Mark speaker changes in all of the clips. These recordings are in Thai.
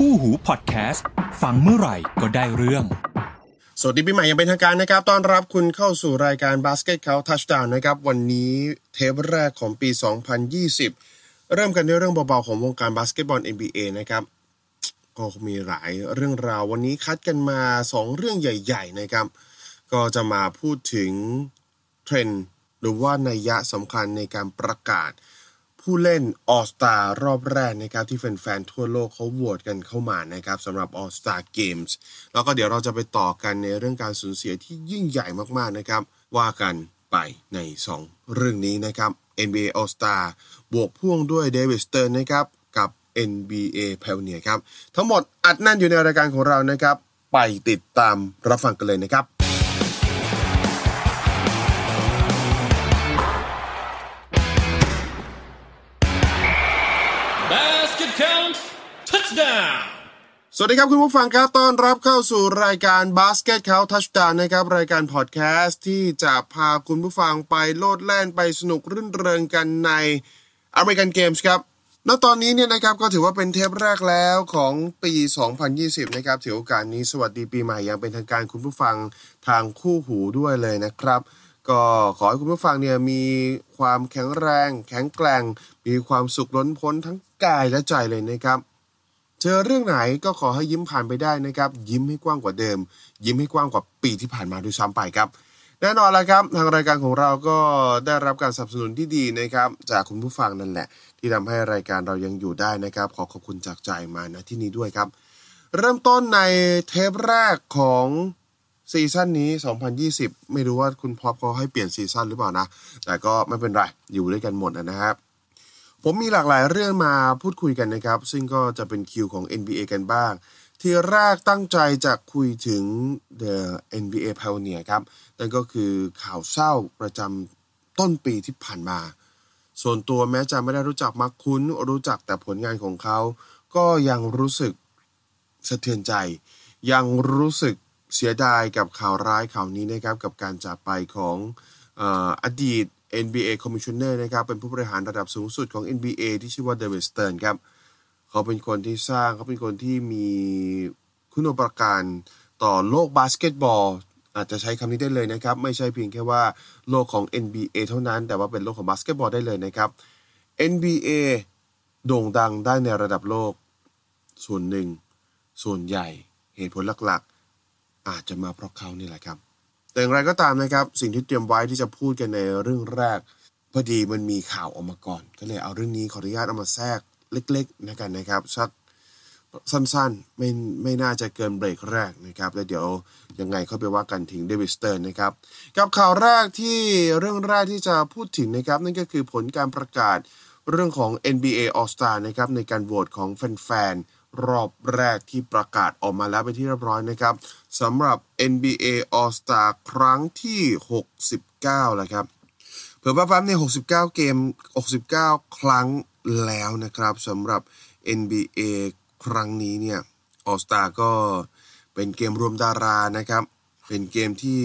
Speaker 1: คู่หูพอดแคสต์ ฟังเมื่อไหร่ก็ได้เรื่อง สวัสดีปีใหม่ยังเป็นทางการนะครับต้อนรับคุณเข้าสู่รายการบาสเกตเขาทัชดาวนะครับ วันนี้เทปแรกของปี 2020 เริ่มกันด้วยเรื่องเบาๆ ของวงการบาสเกตบอล NBA นะครับก็มีหลายเรื่องราววันนี้คัดกันมา 2 เรื่องใหญ่ ๆ นะครับ ก็จะมาพูดถึงเทรนด์หรือว่านัยยะสำคัญในการประกาศผู้เล่นออสตารอบแรกนะครับที่แฟนๆทั่วโลกเขาโหวตกันเข้ามานะครับสำหรับออสตาเกมส์แล้วก็เดี๋ยวเราจะไปต่อกันในเรื่องการสูญเสียที่ยิ่งใหญ่มากๆนะครับว่ากันไปใน 2 เรื่องนี้นะครับ NBA All Star บวกพ่วงด้วยเดวิสเตอร์นะครับกับ NBA p i o n e e r ครับทั้งหมดอัดแน่นอยู่ในรายการของเรานะครับไปติดตามรับฟังกันเลยนะครับ Touchdown สวัสดีครับคุณผู้ฟังครับต้อนรับเข้าสู่รายการ Basket c o u ทัชดา c นะครับ รายการพอดแคสต์ที่จะพาคุณผู้ฟังไปโลดแล่นไปสนุกรื่นเริงกันในอเมริกันเกมส์ครับณตอนนี้เนี่ยนะครับก็ถือว่าเป็นเทปแรกแล้วของปี 2020 นะครับถือโอกาสนี้สวัสดีปีใหม่อย่างเป็นทางการคุณผู้ฟังทางคู่หูด้วยเลยนะครับ ก็ขอให้คุณผู้ฟังเนี่ยมีความแข็งแรง แข็งแกร่งมีความสุขล้นพ้นทั้งกายและใจเลยนะครับเจอเรื่องไหนก็ขอให้ยิ้มผ่านไปได้นะครับ ยิ้มให้กว้างกว่าเดิม ยิ้มให้กว้างกว่าปีที่ผ่านมาด้วยซ้ำไปครับแน่นอนละครับ ทางรายการของเราก็ได้รับการสนับสนุนที่ดีนะครับ จากคุณผู้ฟังนั่นแหละ ที่ทำให้รายการเรายังอยู่ได้นะครับ ขอขอบคุณจากใจมาณที่นี้ด้วยครับ เริ่มต้นในเทปแรกของซีซั่นนี้ 2020 ไม่รู้ว่าคุณพอบเขาให้เปลี่ยนซีซั่นหรือเปล่านะแต่ก็ไม่เป็นไรอยู่ด้วยกันหมดนะครับผมมีหลากหลายเรื่องมาพูดคุยกันนะครับ ซึ่งก็จะเป็นคิวของ NBA กันบ้าง ที่แรกตั้งใจจะคุยถึง The NBA Pioneer ครับนั่นก็คือข่าวเศร้าประจำต้นปีที่ผ่านมา ส่วนตัวแม้จะไม่ได้รู้จักมักคุ้น รู้จักแต่ผลงานของเขาก็ยังรู้สึกสะเทือนใจ ยังรู้สึกเสียดายกับข่าวร้ายข่าวนี้นะครับ กับการจากไปของออดีต NBA Commissioner นะครับ เป็นผู้บริหารระดับสูงสุดของ NBA ที่ชื่อว่าเดวิดสเตร์นครับ เขาเป็นคนที่สร้าง เขาเป็นคนที่มีคุณุปการต่อโลกบาสเกตบอล อาจจะใช้คำนี้ได้เลยนะครับ ไม่ใช่เพียงแค่ว่าโลกของ NBA เท่านั้น แต่ว่าเป็นโลกของบาสเกตบอลได้เลยนะครับ NBA โด่งดังได้ในระดับโลกส่วนหนึ่งส่วนใหญ่เหตุผลหลักๆ อาจจะมาเพราะเขานี่แหละครับแต่อย่างไรก็ตามนะครับ สิ่งที่เตรียมไว้ที่จะพูดกันในเรื่องแรก พอดีมันมีข่าวออกมาก่อนก็เลยเอาเรื่องนี้ขออนุญาตเอามาแทรกเล็กๆนะกันนะครับ สักสั้นๆไม่ไม่น่าจะเกินเบรกแรกนะครับแล้วเดี๋ยวยังไงเข้าไปว่ากันถึงเดวิสเตอร์นะครับกับข่าวแรกที่เรื่องแรกที่จะพูดถึงนะครับนั่นก็คือผลการประกาศเรื่องของ NBA All Star นะครับในการโหวตของแฟนๆรอบแรกที่ประกาศออกมาแล้ว ไปที่เรียบร้อยนะครับสำหรับ NBA All Star ครั้งที่ 69แล้วครับเผื่อว่าฟฟมใน69 เกม 69 ครั้งแล้วนะครับสำหรับ NBA ครั้งนี้เนี่ย All Star ก็เป็นเกมรวมดารานะครับ เป็นเกมที่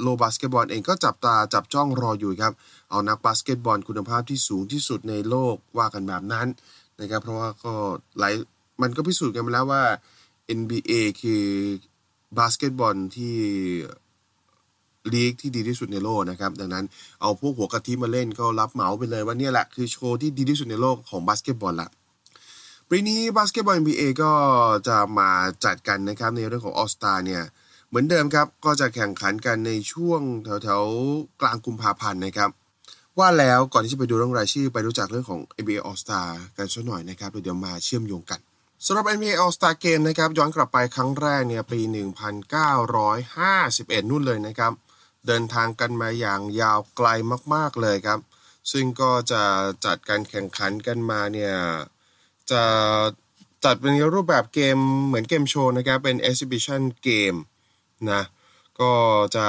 Speaker 1: โลบาสเกตบอลเองก็จับตาจับจ้องรออยู่ครับ เอานักบาสเกตบอลคุณภาพที่สูงที่สุดในโลกว่ากันแบบนั้นนะครับเพราะว่าก็หลายมันก็พิสูจน์กันมาแล้วว่า NBA คือบาสเกตบอลที่ลีกที่ดีที่สุดในโลกนะครับ ดังนั้นเอาพวกหัวกะทิมาเล่นก็รับเหมาไปเลยว่าเนี่ยแหละคือโชว์ที่ดีที่สุดในโลกของบาสเกตบอลละ ปีนี้บาสเกตบอล NBA ก็จะมาจัดกันนะครับในเรื่องของออสตาเนี่ย เหมือนเดิมครับ ก็จะแข่งขันกันในช่วงแถวๆกลางกุมภาพันธ์นะครับ ว่าแล้วก่อนที่จะไปดูเรื่องรายชื่อไปรู้จักเรื่องของ NBA All Star กันสักหน่อยนะครับเดี๋ยวมาเชื่อมโยงกันสำหรับ NBA All Star Game นะครับย้อนกลับไปครั้งแรกเนี่ยปี 1951นู่นเลยนะครับ เดินทางกันมาอย่างยาวไกลมาก ๆ เลยครับ ซึ่งก็จะจัดการแข่งขันกันมาเนี่ย จะจัดเป็นรูปแบบเกมเหมือนเกมโชว์นะครับ เป็น Exhibition Game นะ ก็จะ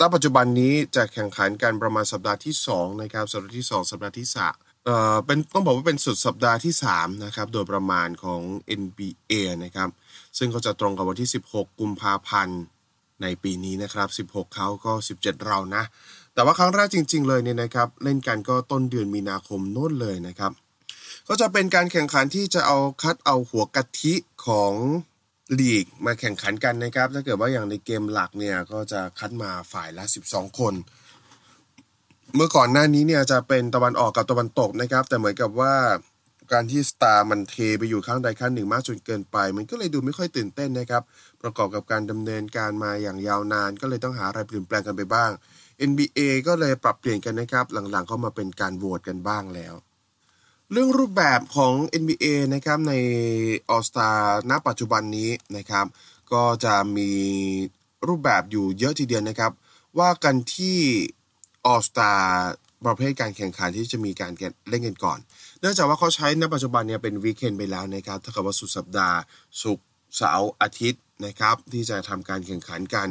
Speaker 1: ณปัจจุบันนี้จะแข่งขันกันประมาณสัปดาห์ที่ 2 นะครับ สัปดาห์ที่ 2 สัปดาห์ที่ 3เอ่อเป็นต้องบอกว่าเป็นสุดสัปดาห์ที่3นะครับโดยประมาณของ NBA นะครับ ซึ่งเขาจะตรงกับวันที่ 16 กุมภาพันธ์ในปีนี้นะครับ 16เขาก็ 17 เรานะ แต่ว่าครั้งแรกจริงๆ เลยเนี่ยนะครับ เล่นกันก็ต้นเดือนมีนาคมโน้นเลยนะครับ ก็จะเป็นการแข่งขันที่จะเอาคัดเอาหัวกะทิของลีก มาแข่งขันกันนะครับ ถ้าเกิดว่าอย่างในเกมหลักเนี่ยก็จะคัดมาฝ่ายละ 12 คนเมื่อก่อนหน้านี้เนี่ยจะเป็นตะวันออกกับตะวันตกนะครับ แต่เหมือนกับว่าการที่สตาร์มันเทไปอยู่ข้างใดข้างหนึ่ง มากจนเกินไป มันก็เลยดูไม่ค่อยตื่นเต้นนะครับ ประกอบกับการดำเนินการมาอย่างยาวนาน ก็เลยต้องหาอะไรเปลี่ยนแปลงกันไปบ้าง NBA ก็เลยปรับเปลี่ยนกันนะครับ หลังๆก็มาเป็นการโหวตกันบ้างแล้ว เรื่องรูปแบบของ NBA นะครับ ในออสตาณปัจจุบันนี้นะครับ ก็จะมีรูปแบบอยู่เยอะทีเดียวนะครับ ว่ากันที่ออสตาประเภทการแข่งขันที่จะมีการเล่นกันก่อน เนื่องจากว่าเขาใช้ในปัจจุบันเนี่ยเป็นวีคเอนไปแล้วนะครับถ้ากับว่าสุดสัปดาห์ศุกร์เสาร์อาทิตย์ นะครับ ที่จะทำการแข่งขันกัน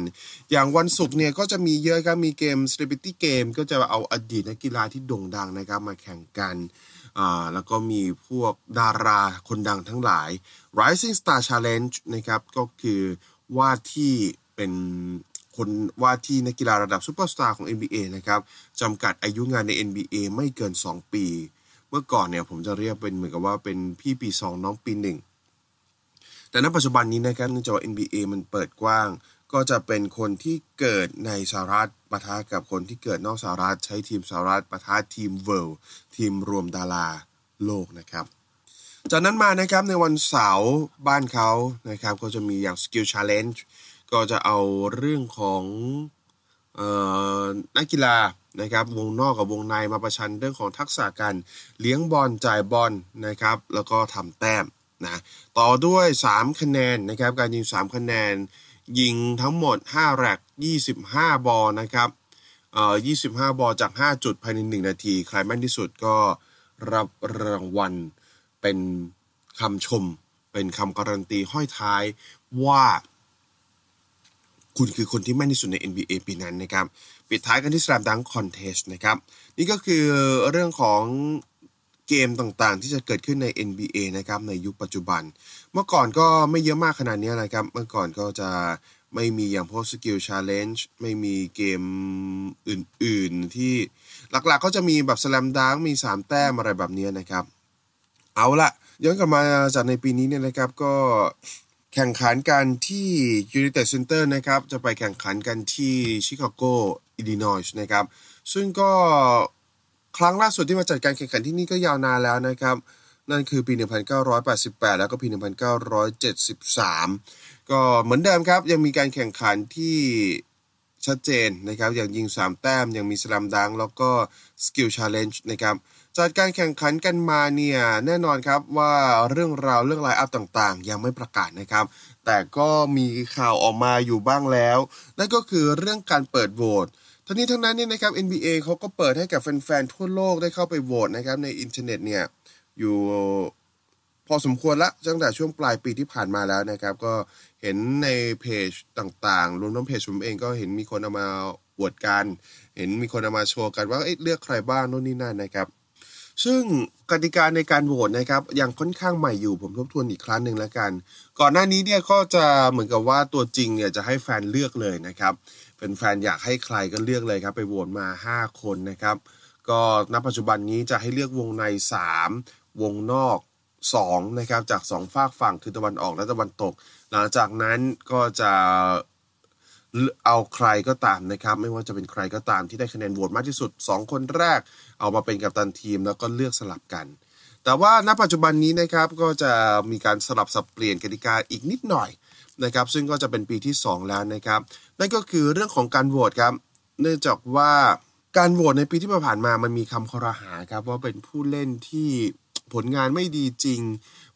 Speaker 1: อย่างวันศุกร์เนี่ยก็จะมีเยอะครับมีเกมสตรีท r i t y g a ก็จะเอาอดีตนักกีฬาที่โด่งดัง นะครับมาแข่งกันแล้วก็มีพวกดาราคนดังทั้งหลาย rising star challenge นะครับก็คือว่าที่เป็นคนว่าที่นักกีฬาระดับซูเปอร์สตาร์ของ NBA นะครับจำกัดอายุงานใน NBA ไม่เกิน 2 ปี เมื่อก่อนเนี่ย ผมจะเรียกเป็นเหมือนกับว่าเป็นพี่ปี 2 น้องปี 1 แต่ณปัจจุบันนี้นะครับเนื่องจากว่า NBA มันเปิดกว้าง ก็จะเป็นคนที่เกิดในสหรัฐปะทะกับคนที่เกิดนอกสหรัฐใช้ทีมสหรัฐปะทะทีมเวิลด์ทีมรวมดาราโลกนะครับ จากนั้นมานะครับในวันเสาร์บ้านเขานะครับก็จะมีอย่าง Skill Challenge ก็จะเอาเรื่องของนักกีฬานะครับวงนอกกับวงในมาประชัน เรื่องของทักษะการเลี้ยงบอลจ่ายบอลนะครับ แล้วก็ทำแต้มนะต่อด้วย 3 คะแนนนะครับการยิง 3 คะแนนยิงทั้งหมด 5 แรก 25 บอลนะครับเอ่อ25 บอลจาก 5 จุดภายใน1นาทีใครแม่นที่สุดก็รับรางวัลเป็นคำชมเป็นคำการันตี ห้อยท้ายว่าคุณคือคนที่แม่นที่สุดใน NBA ปีนั้นนะครับปิดท้ายกันที่ส m d มดังคอนเทสนะครับนี่ก็คือเรื่องของเกมต่างๆที่จะเกิดขึ้นใน NBA นะครับในยุคปัจจุบัน เมื่อก่อนก็ไม่เยอะมากขนาดนี้นะครับ เมื่อก่อนก็จะไม่มีอย่างพวกสกิลชาร์เลนจ์ไม่มีเกมอื่นๆที่หลักๆก็จะมีแบบส a m มดังมี3แต้มอะไรแบบนี้นะครับเอาละย้อนกลับมาจากในปีนี้เนี่ยนะครับก็แข่งขันกันที่ United Center นะครับ จะไปแข่งขันกันที่ชิคาโกอิลลินอยส์นะครับ ซึ่งก็ครั้งล่าสุดที่มาจัดการแข่งขันที่นี่ก็ยาวนานแล้วนะครับ นั่นคือปี 1988 แล้วก็ปี 1973 ก็เหมือนเดิมครับยังมีการแข่งขันที่ชัดเจนนะครับ อย่างยิง3แต้มยังมีสลัมดังแล้วก็สกิลชาร์เลนจ์นะครับจัดการแข่งขันกันมาเนี่ยแน่นอนครับว่าเรื่องราวเรื่องไลน์อัพต่างๆยังไม่ประกาศนะครับ แต่ก็มีข่าวออกมาอยู่บ้างแล้วนั่นก็คือเรื่องการเปิดโหวตทั้งนี้ทั้งนั้นเนี่ยนะครับ NBA เขาก็เปิดให้กับแฟนๆทั่วโลกได้เข้าไปโหวตนะครับ ในอินเทอร์เน็ตเนี่ยอยู่พอสมควรละตั้งแต่ช่วงปลายปีที่ผ่านมาแล้วนะครับ ก็เห็นในเพจต่างๆรวมทั้งเพจผมเองก็เห็นมีคนเอามาอวดกัน เห็นมีคนเอามาโชว์กันว่าเเลือกใครบ้างโน่นนี่นั่นนะครับซึ่งกติกาในการโหวตนะครับยังค่อนข้างใหม่อยู่ผมทบทวนอีกครั้งหนึ่งแล้วกันก่อนหน้านี้เนี่ยก็จะเหมือนกับว่าตัวจริงเนี่ยจะให้แฟนเลือกเลยนะครับ เป็นแฟนอยากให้ใครก็เลือกเลยครับ ไปโหวตมา5คนนะครับก็ณปัจจุบันนี้จะให้เลือกวงใน 3 วงนอก2นะครับจาก2ฝากฝั่งคือตะวันออกและตะวันตกหลังจากนั้นก็จะเอาใครก็ตามนะครับ ไม่ว่าจะเป็นใครก็ตาม ที่ได้คะแนนโหวตมากที่สุด 2 คนแรกเอามาเป็นกัปตันทีมแล้วก็เลือกสลับกัน แต่ว่าณ ปัจจุบันนี้นะครับก็จะมีการสลับสับเปลี่ยนกติกาอีกนิดหน่อยนะครับ ซึ่งก็จะเป็นปีที่2แล้วนะครับนั่นก็คือเรื่องของการโหวตครับ เนื่องจากว่าการโหวตในปีที่ผ่านมามันมีคำครหาครับว่าเป็นผู้เล่นที่ผลงานไม่ดีจริง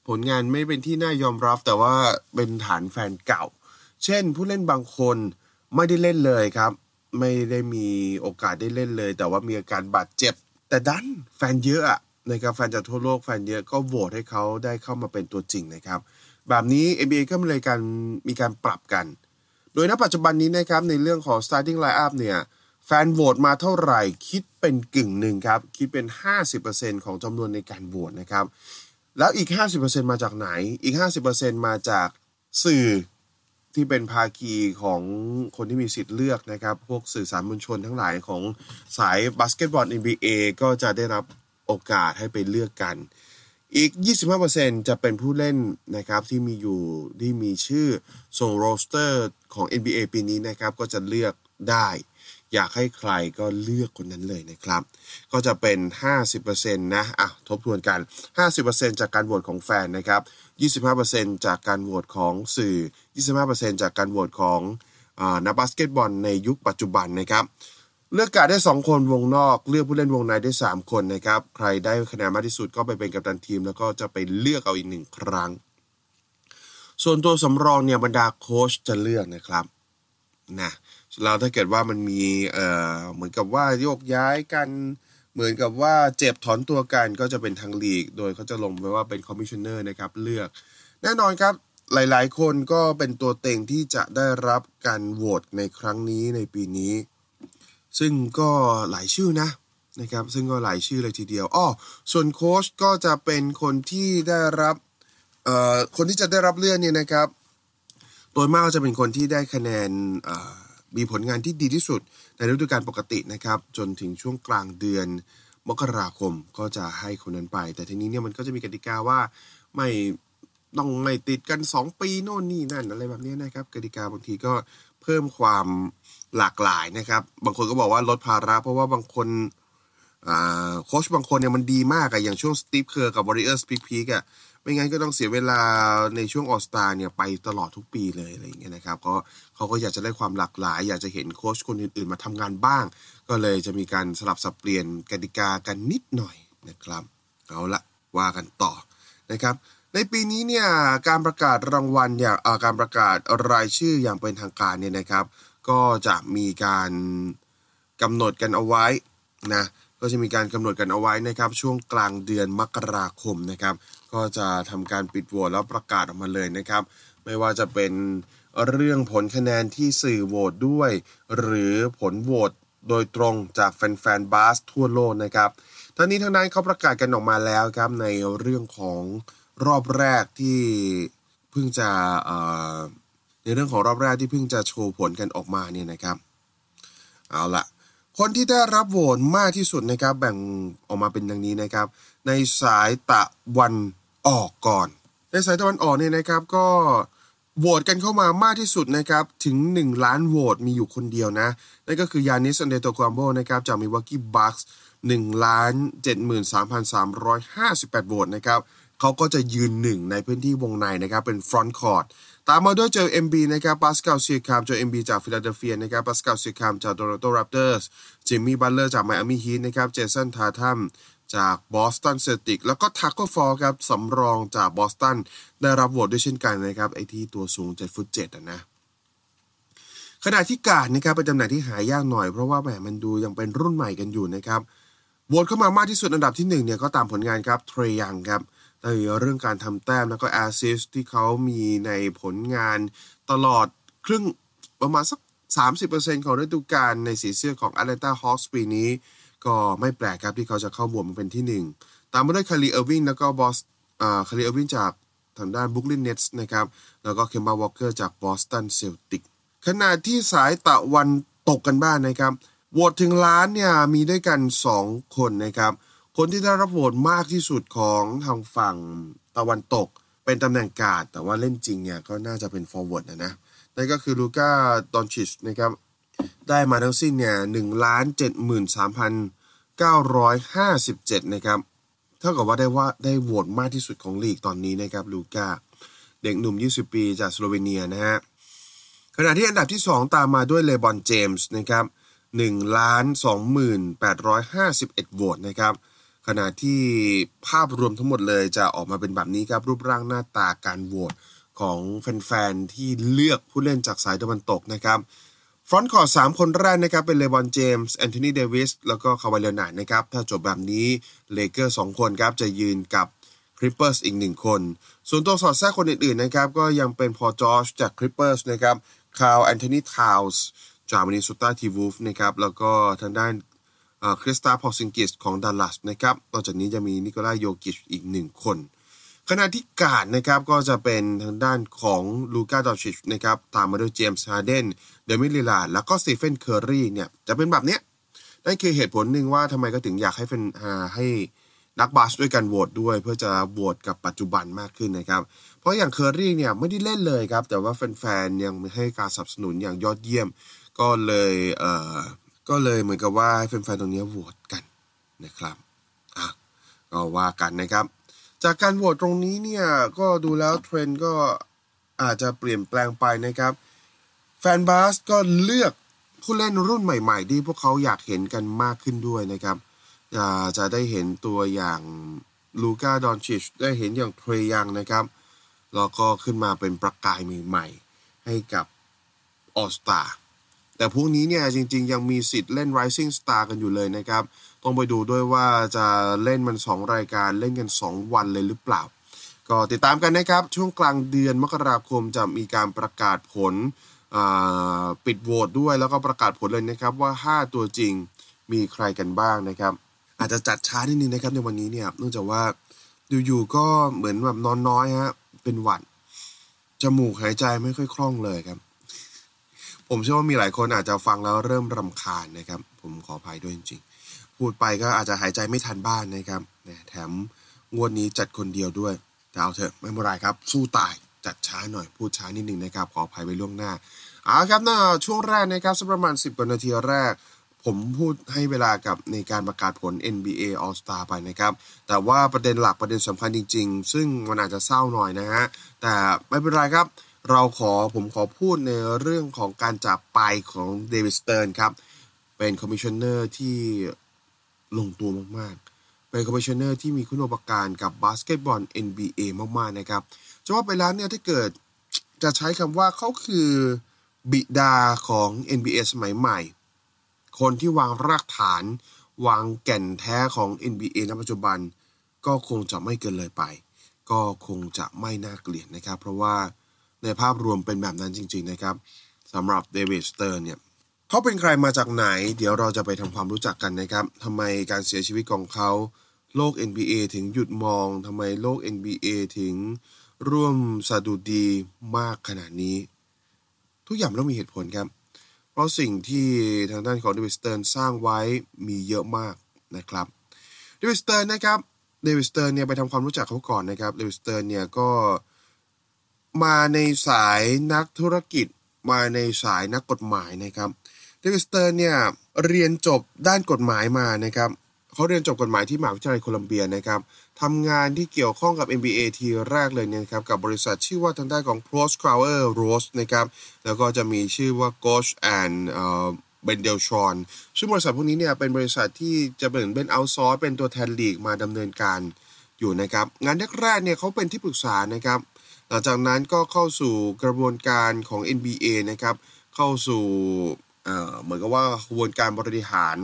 Speaker 1: ผลงานไม่เป็นที่น่ายอมรับ แต่ว่าเป็นฐานแฟนเก่า เช่น ผู้เล่นบางคนไม่ได้เล่นเลยครับ ไม่ได้มีโอกาสได้เล่นเลย แต่ว่ามีอาการบาดเจ็บแต่ดันแฟนเยอะนะครับแฟนจากทั่วโลกแฟนเยอะก็โหวตให้เขาได้เข้ามาเป็นตัวจริงนะครับ แบบนี้ NBA ก็เลยการมีการปรับกัน โดยณ ปัจจุบันนี้นะครับในเรื่องของ starting lineup เนี่ยแฟนโหวตมาเท่าไหร่คิดเป็นกึ่งหนึ่งครับ คิดเป็น 50%ของจำนวนในการโหวตนะครับ แล้วอีก 50%มาจากไหนอีก 50%มาจากสื่อที่เป็นภาคีของคนที่มีสิทธิ์เลือกนะครับ พวกสื่อสารมวลชนทั้งหลายของสายบาสเกตบอล NBA ก็จะได้รับโอกาสให้ไปเลือกกัน อีก 25%จะเป็นผู้เล่นนะครับที่มีอยู่ที่มีชื่อส่งโรสเตอร์ของ NBA ปีนี้นะครับก็จะเลือกได้อยากให้ใครก็เลือกคนนั้นเลยนะครับ ก็จะเป็น 50%นะอ่ะทบทวนกัน 50%จากการโหวตของแฟนนะครับ 25%จากการโหวตของสื่อ25%จากการโหวตของนักบาสเกตบอล ในยุคปัจจุบันนะครับ เลือกการได้ 2 คนวงนอกเลือกผู้เล่นวงในได้ 3 คนนะครับ ใครได้คะแนนมากที่สุดก็ไปเป็นกัปตันทีม แล้วก็จะไปเลือกเอาอีกหนึ่งครั้ง ส่วนตัวสำรองเนี่ยบรรดาโค้ชจะเลือกนะครับนะแล้วถ้าเกิดว่ามันมีเอ่อเหมือนกับว่าโยกย้ายกัน เหมือนกับว่าเจ็บถอนตัวกันก็จะเป็นทางลีก โดยเขาจะลงไปว่าเป็นคอมมิชชั่นเนอร์นะครับ เลือก แน่นอนครับหลาย ๆ คนก็เป็นตัวเต็งที่จะได้รับการโหวตในครั้งนี้ในปีนี้ ซึ่งก็หลายชื่อนะ นะครับ ซึ่งก็หลายชื่อเลยทีเดียวอ้อส่วนโค้ชก็จะเป็นคนที่ได้รับเอ่อคนที่จะได้รับเลือกเนี่ยนะครับโดยมากจะเป็นคนที่ได้คะแนนเอ่อมีผลงานที่ดีที่สุดในฤดูกาลปกตินะครับจนถึงช่วงกลางเดือนมกราคมก็จะให้คนนั้นไป แต่ทีนี้เนี่ยมันก็จะมีกติกาว่าไม่ต้องไม่ติดกัน 2 ปีโน่นนี่นั่นอะไรแบบนี้นะครับกติกาบางทีก็เพิ่มความหลากหลายนะครับ บางคนก็บอกว่าลดภาระ เพราะว่าบางคนโค้ชบางคนเนี่ยมันดีมากอะอย่างช่วงสตีฟเคอร์กับวอริเออร์สปีกพีกอะไม่งั้นก็ต้องเสียเวลาในช่วงออสตาเนี่ยไปตลอดทุกปีเลยอะไรอย่างเงี้ยนะครับก็เขาก็อยากจะได้ความหลากหลาย อยากจะเห็นโค้ชคนอื่น ๆ มาทำงานบ้าง ก็เลยจะมีการสลับสับเปลี่ยนกติกากันนิดหน่อยนะครับเอาละว่ากันต่อนะครับ ในปีนี้เนี่ยการประกาศรางวัลอย่างการประกาศรายชื่ออย่างเป็นทางการเนี่ยนะครับ ก็จะมีการกำหนดกันเอาไว้นะก็จะมีการกำหนดกันเอาไว้นะครับ ช่วงกลางเดือนมกราคมนะครับก็จะทำการปิดโหวตแล้วประกาศออกมาเลยนะครับ ไม่ว่าจะเป็นเรื่องผลคะแนนที่สื่อโหวตด้วย หรือผลโหวตโดยตรงจากแฟนๆบาสทั่วโลกนะครับทั้งนี้ทั้งนั้นเขาประกาศกันออกมาแล้วครับในเรื่องของรอบแรกที่เพิ่งจะในเรื่องของรอบแรกที่เพิ่งจะโชว์ผลกันออกมาเนี่ยนะครับเอาละคนที่ได้รับโหวตมากที่สุดนะครับแบ่งออกมาเป็นดังนี้นะครับ ในสายตะวันออกก่อนในสายตะวันออกเนี่ยนะครับก็โหวตกันเข้ามามากที่สุดนะครับ ถึง 1 ล้านโหวตมีอยู่คนเดียวนะนั่นก็คือยานิสอันเดโตกวามโบนะครับจากมิวากี้บัคส์หนึ่งล้านเจ็ดหมื่นสามพันสามร้อยห้าสิบแปดโหวตนะครับเขาก็จะยืนหนึ่งในพื้นที่วงในนะครับ เป็นฟรอนต์คอร์ดตามมาด้วยเจอเอ็มบีนะครับปาสกาลเซียคามเจอเอ็มบีจากฟิลาเดลเฟียนะครับปาสกาลเซียคามจากโดอรโตแรปเตอร์สจิมมี่บัลเลอร์จากไมอามี่ฮีทนะครับเจสันทาทัมจากบอสตันเซติกแล้วก็ทักก็ฟอร์ครับสำรองจากบอสตันได้รับโหวตด้วยเช่นกันนะครับไอที่ตัวสูง7ฟุต7นะ ขณะที่กาดนะครับเป็นตำแหน่งที่หายากหน่อยเพราะว่าแหมมันดูยังเป็นรุ่นใหม่กันอยู่นะครับโหวตเข้ามามากที่สุดอันดับที่1เนี่ยก็ตามผลงานครับเทรยังครับแต่เรื่องการทำแต้มแล้วก็แอสซิสที่เขามีในผลงานตลอด ครึ่งประมาณสัก30%ของฤดูกาลในสีเสื้อของ Atlanta Hawks ปีนี้ก็ไม่แปลกครับที่เขาจะเข้าบวมาเป็นที่ 1 ตามมาด้วยคารีเออร์วิงแล้วก็บอสคารีเออร์วิงจากทางด้านบุคลินเนสนะครับ แล้วก็เคมบาวอลเกอร์จากบอสตันเซลติกขณะที่สายตะวันตกกันบ้างนนะครับโหวตถึงล้านเนี่ยมีด้วยกัน 2 คนนะครับ คนที่ได้รับโหวตมากที่สุดของทางฝั่งตะวันตกเป็นตำแหน่งกาดแต่ว่าเล่นจริงเนี่ยก็น่าจะเป็นฟอร์เวิร์ดนะนะนั่นก็คือลูก้าดอนชิชนะครับได้มาทั้งสิ้นเนี่ยหนึ่งล้านเจ็ดหมื่นสามพันเก้าร้อยห้าสิบเจ็ดนะครับ เท่ากับว่าได้ว่าได้โหวตมากที่สุดของลีกตอนนี้นะครับลูก้า เด็กหนุ่มยี่สิบปีจากสโลเวเนียนะฮะ ขณะที่อันดับที่สองตามมาด้วยเลบอนเจมส์นะครับหนึ่งล้านสสอองหหมื่นแปดร้้ยาิบเอ็ดโหวตนะครับขณะที่ภาพรวมทั้งหมดเลยจะออกมาเป็นแบบนี้ครับ รูปร่างหน้าตาการโหวตของแฟน ๆ ที่เลือกผู้เล่นจากสายตะวันตกนะครับฟรอนต์คอร์สามคนแรกนะครับ เป็นเลบอน เจมส์แอนโทนีเดวิสแล้วก็คาวาเลนไนนะครับ ถ้าจบแบบนี้เลเกอร์สองคนครับจะยืนกับคริปเปอร์สอีกหนึ่งคน ส่วนตัวสอดแทรกคนอื่นๆนะครับ ก็ยังเป็นพอจอชจากคริปเปอร์สนะครับคาวแอนโทนีทาวส์จากมินิสุตาทีวูฟนะครับ แล้วก็ทางด้านคริสตาพอซิงกิสของดัลลัสนะครับนอกจากนี้จะมีนิโคลาโยกิชอีกหนึ่งคนขณะที่กาดนะครับก็จะเป็นทางด้านของลูกาดอชิชนะครับตามมาด้วยเจมส์ฮาร์เดนเดมิลิลาแล้วก็สตีเฟนเคอร์รีเนี่ยจะเป็นแบบเนี้ยนั่นคือเหตุผลหนึ่งว่าทำไมก็ถึงอยากให้เป็นให้นักบาสด้วยกันโหวตด้วย เพื่อจะโหวตกับปัจจุบันมากขึ้นนะครับ เพราะอย่างเคอร์รี่เนี่ย ไม่ได้เล่นเลยครับ แต่ว่าแฟนๆยังให้การสนับสนุนอย่างยอดเยี่ยม ก็เลยเอ่อก็เลยเหมือนกับว่าให้แฟนๆตรงนี้โหวตกันนะครับอ่ะก็ว่ากันนะครับจากการโหวตตรงนี้เนี่ยก็ดูแล้วเทรนก็อาจจะเปลี่ยนแปลงไปนะครับ แฟนบาสก็เลือกผู้เล่นรุ่นใหม่ๆ ที่พวกเขาอยากเห็นกันมากขึ้นด้วยนะครับจะได้เห็นตัวอย่างลูก้าดอนชิชได้เห็นอย่างเทรยังนะครับแล้วก็ขึ้นมาเป็นประกายใหม่ๆให้กับออสตาแต่พวกนี้เนี่ยจริงๆยังมีสิทธิ์เล่น Rising Star กันอยู่เลยนะครับต้องไปดูด้วยว่าจะเล่นมัน 2 รายการเล่นกัน 2 วันเลยหรือเปล่า ก็ติดตามกันนะครับ ช่วงกลางเดือนมกราคมจะมีการประกาศผลปิดโหวตด้วยแล้วก็ประกาศผลเลยนะครับว่า 5 ตัวจริงมีใครกันบ้างนะครับ อาจจะจัดช้านิดนึงนะครับในวันนี้ เนี่ยเนื่องจากว่าอยู่ๆก็เหมือนแบบนอนน้อยฮะเป็นหวัดจมูกหายใจไม่ค่อยคล่องเลยครับ ผมเชื่อว่ามีหลายคนอาจจะฟังแล้วเริ่มรำคาญนะครับ ผมขออภัยด้วยจริงพูดไปก็อาจจะหายใจไม่ทันบ้านนะครับ แถมงวดนี้จัดคนเดียวด้วย แต่เอาเถอะไม่เป็นไรครับ สู้ตายจัดช้าหน่อย พูดช้านิดหนึ่งนะครับ ขออภัยไปล่วงหน้าเอาครับนะช่วงแรกนะครับ สักประมาณ 10กว่านาทีแรก ผมพูดให้เวลากับในการประกาศผล NBA All Star ไปนะครับ แต่ว่าประเด็นหลักประเด็นสำคัญจริง ๆ ซึ่งมันอาจจะเศร้าหน่อยนะฮะ แต่ไม่เป็นไรครับเราขอผมขอพูดในเรื่องของการจับไปของเดวิดสเตอร์นครับเป็นคอมมิชชั่นเนอร์ที่ลงตัวมาก ๆ เป็นคอมบิชเนอร์ที่มีคุณุปการกับบาสเกตบอล NBA มาก ๆ นะครับจะว่าไปแล้วเนี่ย ถ้าเกิดจะใช้คำว่าเขาคือบิดาของ NBA สมัยใหม่ คนที่วางรากฐาน วางแก่นแท้ของ NBA ในปัจจุบัน ก็คงจะไม่เกินเลยไป ก็คงจะไม่น่าเกลียดนะครับ เพราะว่าในภาพรวมเป็นแบบนั้นจริง ๆ นะครับ สำหรับเดวิดสเตอร์เนี่ยเขาเป็นใครมาจากไหน เดี๋ยวเราจะไปทำความรู้จักกันนะครับทำไมการเสียชีวิตของเขา โลก NBA ถึงหยุดมองทำไมโลก NBA ถึงร่วมสะดุดดีมากขนาดนี้ ทุกอย่างต้องมีเหตุผลครับ เพราะสิ่งที่ทางด้านของเดวิสเตอร์สร้างไว้มีเยอะมากนะครับเดวิสเตอร์นะครับเดวิสเตอร์เนี่ยไปทำความรู้จักเขาก่อนนะครับเดวิสเตอร์เนี่ยก็มาในสายนักธุรกิจ มาในสายนักกฎหมายนะครับเดวิสเตอร์เนี่ยเรียนจบด้านกฎหมายมานะครับเขาเรียนจบกฎหมายที่มหาวิทยาลัยโคลัมเบียนะครับทำงานที่เกี่ยวข้องกับ MBA ทีแรกเลยเนี่ยครับกับบริษัทชื่อว่าทางด้านของ p r o s c r o w e r Rose นะครับแล้วก็จะมีชื่อว่า Gosh and เบนเดลชอนซึ่งบริษัทพวกนี้เนี่ยเป็นบริษัทที่จะเป็นเป็นเอาซอร์เป็นตัวแทนลีกมาดำเนินการอยู่นะครับงานแรกๆเนี่ยเขาเป็นที่ปรึกษานะครับหลังจากนั้นก็เข้าสู่กระบวนการของ NBA นะครับเข้าสู่เหมือนกับว่ากระบวนการบริหาร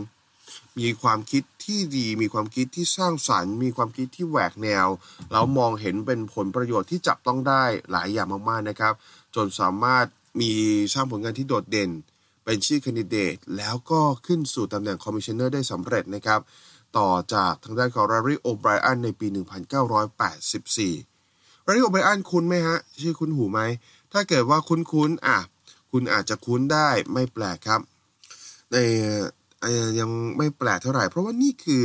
Speaker 1: มีความคิดที่ดี มีความคิดที่สร้างสารรค์ มีความคิดที่แหวกแนวแล้วมองเห็นเป็นผลประโยชน์ที่จับต้องได้หลายอย่างมากๆนะครับ จนสามารถมีสร้างผลงานที่โดดเด่น เป็นชื่อคนดิเดต แล้วก็ขึ้นสู่ตำแหน่งคอมมิชเนอร์ได้สำเร็จนะครับ ต่อจากทางด้านของรารีโอไบรอันในปี 1984รารีโอไบรอันคุ้นไหมฮะชื่อคุ้นหูไหมถ้าเกิดว่าคุ้นๆอ่ะคุณอาจจะคุ้นได้ไม่แปลกครับในยังไม่แปลกเท่าไหร่ เพราะว่านี่คือ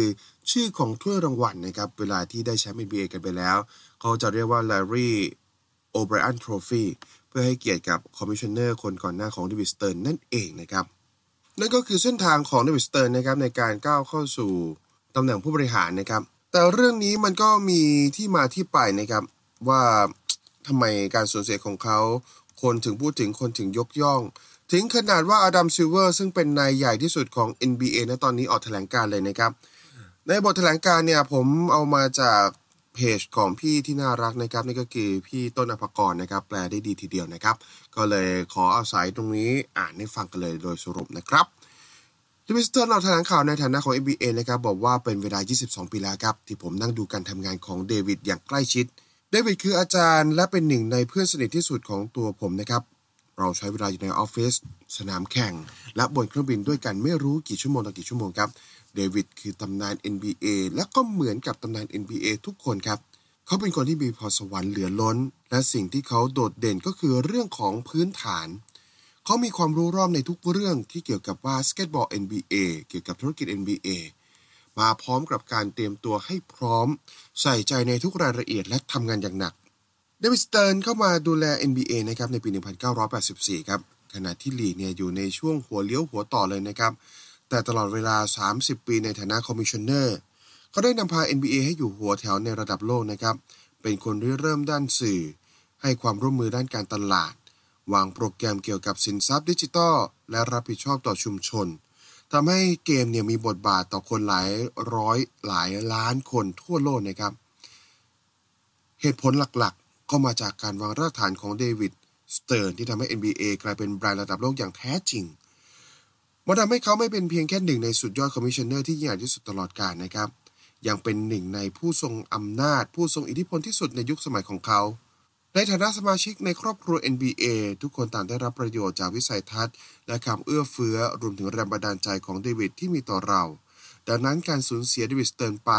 Speaker 1: ชื่อของถ้วยรางวัลนะครับ เวลาที่ได้แชมป์ NBA กันไปแล้ว เขาจะเรียกว่า Larry O'Brien Trophy เพื่อให้เกียรติกับคอมมิชเนอร์คนก่อนหน้าของเดวิสเตอร์นั่นเองนะครับ นั่นก็คือเส้นทางของเดวิสเตอร์นะครับในการก้าวเข้าสู่ตำแหน่งผู้บริหารนะครับ แต่เรื่องนี้มันก็มีที่มาที่ไปนะครับว่าทำไมการสูญเสียของเขาคนถึงพูดถึงคนถึงยกย่อง ถึงขนาดว่าอดัมซิลเวอร์ซึ่งเป็นนายใหญ่ที่สุดของ NBA ะตอนนี้ออกแถลงการเลยนะครับ ในบทแถลงการเนี่ยผมเอามาจากเพจของพี่ที่น่ารักนะครับนี่ก็คือพี่ต้นอภกรนะครับแปลได้ดีทีเดียวนะครับ ก็เลยขออาศัยตรงนี้อ่านให้ฟังกันเลยโดยสรุปนะครับดิมิสเตอร์เราแถลงข่าวในฐานะของ NBA นะครับบอกว่าเป็นเวลา 22 ปีแล้วครับ ที่ผมนั่งดูการทำงานของเดวิดอย่างใกล้ชิดเดวิดคืออาจารย์ และเป็นหนึ่งในเพื่อนสนิทที่สุดของตัวผมนะครับ เราใช้เวลาอยู่ในออฟฟิศสนามแข่ง และบนเครื่องบินด้วยกันไม่รู้กี่ชั่วโมงต่อกี่ชั่วโมงครับ เดวิดคือตำนาน NBA และก็เหมือนกับตำนาน NBA ทุกคนครับ เขาเป็นคนที่มีพรสวรรค์เหลือล้น และสิ่งที่เขาโดดเด่นก็คือเรื่องของพื้นฐาน เขามีความรู้รอบในทุกเรื่องที่เกี่ยวกับว่าสเก็ตบอล NBA เกี่ยวกับธุรกิจ NBA มาพร้อมกับการเตรียมตัวให้พร้อมใส่ใจในทุกรายละเอียด และทำงานอย่างหนักเดวิดสเติร์นเข้ามาดูแล NBA นะครับในปี 1984 ครับ ขณะที่ลีเนี่ยอยู่ในช่วงหัวเลี้ยวหัวต่อเลยนะครับ แต่ตลอดเวลา 30 ปีในฐานะคอมมิชชั่นเนอร์เขาได้นำพา NBA ให้อยู่หัวแถวในระดับโลกนะครับ เป็นคนี่เริ่มด้านสื่อ ให้ความร่วมมือด้านการตลาดวางโปรแกรมเกี่ยวกับสินทรัพย์ ดิจิทัลและรับผิดชอบต่อชุมชนทำให้เกมเนี่ยมีบทบาทต่อคนหลายร้อยหลายล้านคนทั่วโลกนะครับ เหตุผลหลักๆก็มาจากการวางรากฐานของเดวิดสเติร์นที่ทำให้ NBA กลายเป็นแบรนด์ระดับโลกอย่างแท้จริงมันทำให้เขาไม่เป็นเพียงแค่หนึ่งในสุดยอดคอมมิชชเนอร์ที่ใหญ่ที่สุดตลอดกาลนะครับ ยังเป็นหนึ่งในผู้ทรงอำนาจผู้ทรงอิทธิพลที่สุดในยุคสมัยของเขาในฐานะสมาชิกในครอบครัว NBA ทุกคนต่างได้รับประโยชน์จากวิสัยทัศน์ และคำเอื้อเฟื้อรวมถึงแรงบันดาลใจของเดวิดที่มีต่อเรา ดังนั้นการสูญเสียเดวิดสเติร์นไป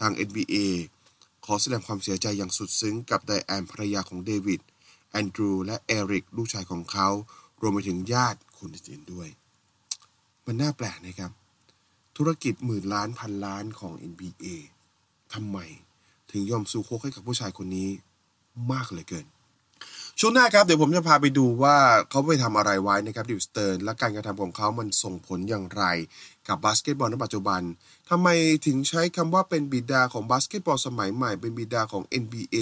Speaker 1: ทาง NBA ขอแสดงความเสียใจอย่างสุดซึ้งกับไดแอนภรรยาของเดวิดแอนดรูและเอริกลูกชายของเขา รวมไปถึงญาติคนอื่นด้วย มันน่าแปลกนะครับ ธุรกิจหมื่นล้านพันล้านของ NBA ทำไมถึงยอมสู้โคกให้กับผู้ชายคนนี้มากเลยเกินช่วงหน้าครับ เดี๋ยวผมจะพาไปดูว่าเขาไปทำอะไรไว้นะครับ ดิวสเตอร์และการกระทำของเขามันส่งผลอย่างไร กับบาสเกตบอลในปัจจุบัน ทำไมถึงใช้คำว่าเป็นบิดาของบาสเกตบอลสมัยใหม่เป็นบิดาของ NBA